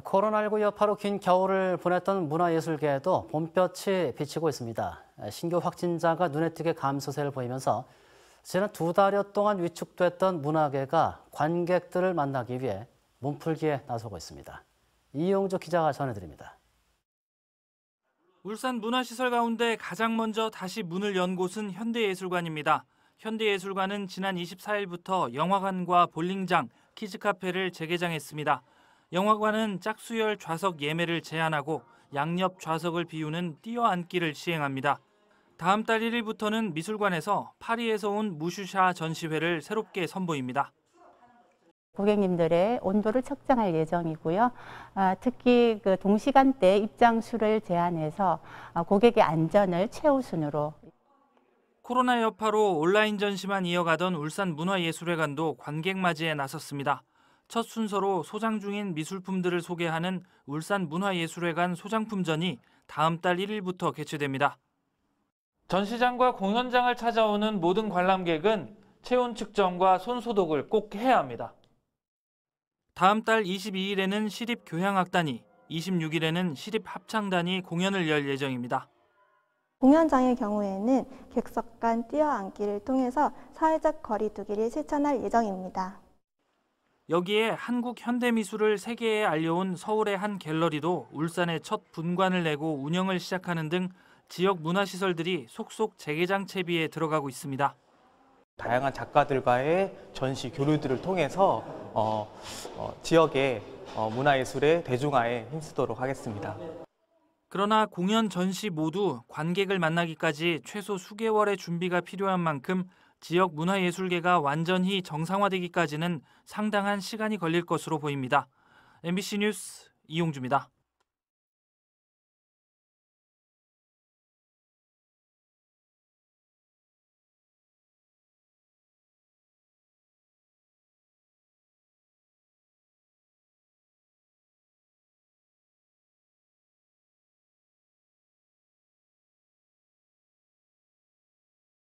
코로나19 여파로 긴 겨울을 보냈던 문화예술계에도 봄볕이 비치고 있습니다. 신규 확진자가 눈에 띄게 감소세를 보이면서 지난 두 달여 동안 위축됐던 문화계가 관객들을 만나기 위해 몸풀기에 나서고 있습니다. 이용주 기자가 전해드립니다. 울산 문화시설 가운데 가장 먼저 다시 문을 연 곳은 현대예술관입니다. 현대예술관은 지난 24일부터 영화관과 볼링장, 키즈카페를 재개장했습니다. 영화관은 짝수열 좌석 예매를 제한하고 양옆 좌석을 비우는 뛰어앉기를 시행합니다. 다음 달 1일부터는 미술관에서 파리에서 온 무슈샤 전시회를 새롭게 선보입니다. 고객님들의 온도를 측정할 예정이고요. 아, 특히 그 동시간대 입장 수를 제한해서 아, 고객의 안전을 최우순으로. 코로나 여파로 온라인 전시만 이어가던 울산 문화예술회관도 관객 맞이에 나섰습니다. 첫 순서로 소장 중인 미술품들을 소개하는 울산 문화예술회관 소장품전이 다음 달 1일부터 개최됩니다. 전시장과 공연장을 찾아오는 모든 관람객은 체온 측정과 손 소독을 꼭 해야 합니다. 다음 달 22일에는 시립교향악단이, 26일에는 시립합창단이 공연을 열 예정입니다. 공연장의 경우에는 객석 간 뛰어앉기를 통해서 사회적 거리두기를 실천할 예정입니다. 여기에 한국 현대미술을 세계에 알려온 서울의 한 갤러리도 울산에 첫 분관을 내고 운영을 시작하는 등 지역 문화시설들이 속속 재개장 채비에 들어가고 있습니다. 다양한 작가들과의 전시 교류들을 통해서 어, 어, 지역의 어, 문화예술의 대중화에 힘쓰도록 하겠습니다. 그러나 공연 전시 모두 관객을 만나기까지 최소 수개월의 준비가 필요한 만큼 지역 문화예술계가 완전히 정상화되기까지는 상당한 시간이 걸릴 것으로 보입니다. MBC 뉴스 이용주입니다.